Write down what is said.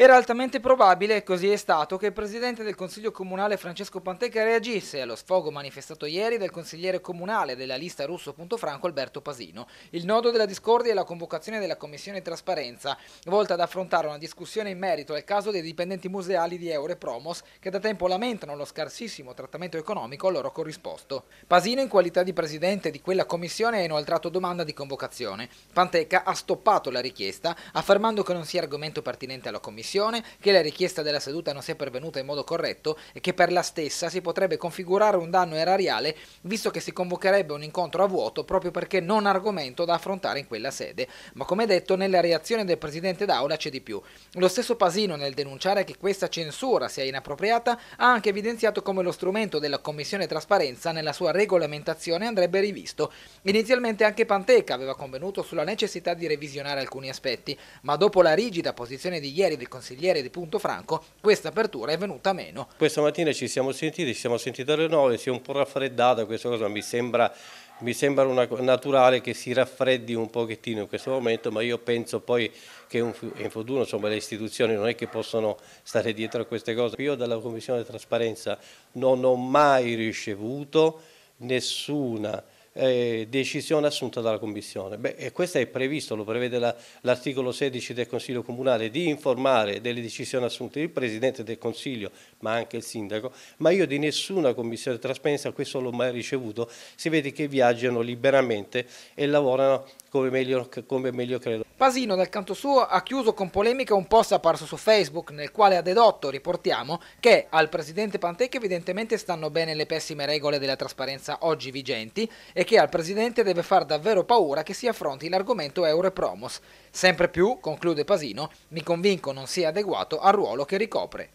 Era altamente probabile, e così è stato, che il presidente del Consiglio Comunale Francesco Panteca reagisse allo sfogo manifestato ieri dal consigliere comunale della lista russo.franco Alberto Pasino. Il nodo della discordia è la convocazione della Commissione Trasparenza, volta ad affrontare una discussione in merito al caso dei dipendenti museali di Euro Promos che da tempo lamentano lo scarsissimo trattamento economico a loro corrisposto. Pasino, in qualità di presidente di quella commissione, ha inoltrato domanda di convocazione. Panteca ha stoppato la richiesta, affermando che non sia argomento pertinente alla commissione Commissione che la richiesta della seduta non sia pervenuta in modo corretto e che per la stessa si potrebbe configurare un danno erariale visto che si convocherebbe un incontro a vuoto proprio perché non argomento da affrontare in quella sede. Ma come detto, nella reazione del Presidente d'Aula c'è di più. Lo stesso Pasino nel denunciare che questa censura sia inappropriata ha anche evidenziato come lo strumento della Commissione Trasparenza nella sua regolamentazione andrebbe rivisto. Inizialmente anche Panteca aveva convenuto sulla necessità di revisionare alcuni aspetti, ma dopo la rigida posizione di ieri del Consiglio consigliere di Punto Franco, questa apertura è venuta meno. Questa mattina ci siamo sentiti, ci siamo sentiti alle 9, si è un po' raffreddata questa cosa, mi sembra, mi sembra una, naturale che si raffreddi un pochettino in questo momento, ma io penso poi che in futuro insomma, le istituzioni non è che possono stare dietro a queste cose. Io dalla Commissione di Trasparenza non ho mai ricevuto nessuna eh, decisione assunta dalla Commissione. Beh, e questo è previsto, lo prevede l'articolo la, 16 del Consiglio Comunale, di informare delle decisioni assunte il Presidente del Consiglio, ma anche il Sindaco, ma io di nessuna Commissione di Trasparenza questo l'ho mai ricevuto, si vede che viaggiano liberamente e lavorano come meglio, come meglio credo. Pasino dal canto suo ha chiuso con polemica un post apparso su Facebook nel quale ha dedotto, riportiamo, che al presidente Pantec evidentemente stanno bene le pessime regole della trasparenza oggi vigenti e che al presidente deve far davvero paura che si affronti l'argomento Euro e Promos. Sempre più, conclude Pasino, mi convinco non sia adeguato al ruolo che ricopre.